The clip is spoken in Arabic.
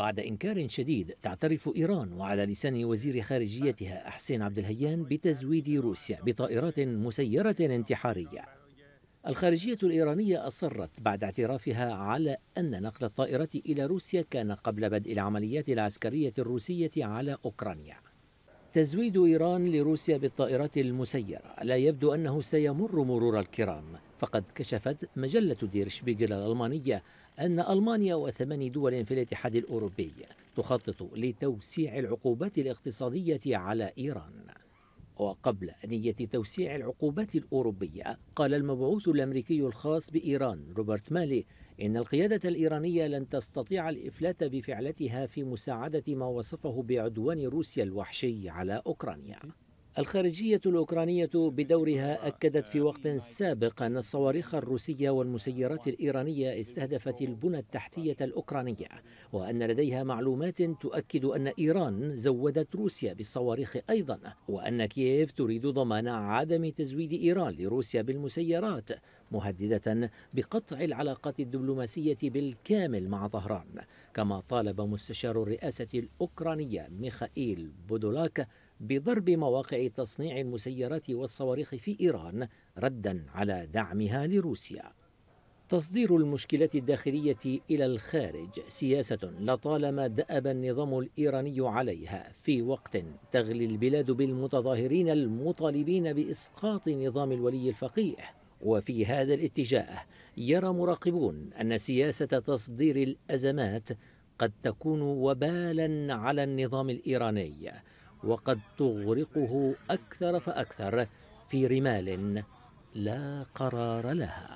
بعد إنكار شديد تعترف إيران وعلى لسان وزير خارجيتها أحسين عبد الهيان بتزويد روسيا بطائرات مسيرة انتحارية الخارجية الإيرانية أصرت بعد اعترافها على أن نقل الطائرات إلى روسيا كان قبل بدء العمليات العسكرية الروسية على أوكرانيا تزويد إيران لروسيا بالطائرات المسيرة لا يبدو أنه سيمر مرور الكرام فقد كشفت مجلة دير شبيغل الألمانية أن ألمانيا وثمان دول في الاتحاد الأوروبي تخطط لتوسيع العقوبات الاقتصادية على إيران وقبل نية توسيع العقوبات الأوروبية قال المبعوث الأمريكي الخاص بإيران روبرت مالي إن القيادة الإيرانية لن تستطيع الإفلات بفعلتها في مساعدة ما وصفه بعدوان روسيا الوحشي على أوكرانيا الخارجية الأوكرانية بدورها أكدت في وقت سابق أن الصواريخ الروسية والمسيرات الإيرانية استهدفت البنى التحتية الأوكرانية وأن لديها معلومات تؤكد أن إيران زودت روسيا بالصواريخ أيضا وأن كييف تريد ضمان عدم تزويد إيران لروسيا بالمسيرات مهددة بقطع العلاقات الدبلوماسية بالكامل مع طهران كما طالب مستشار الرئاسة الأوكرانية ميخائيل بودولاك بضرب مواقع تصنيع المسيرات والصواريخ في إيران ردا على دعمها لروسيا تصدير المشكلات الداخلية إلى الخارج سياسة لطالما دأب النظام الإيراني عليها في وقت تغلي البلاد بالمتظاهرين المطالبين بإسقاط نظام الولي الفقيه وفي هذا الاتجاه يرى مراقبون أن سياسة تصدير الأزمات قد تكون وبالا على النظام الإيراني وقد تغرقه أكثر فأكثر في رمال لا قرار لها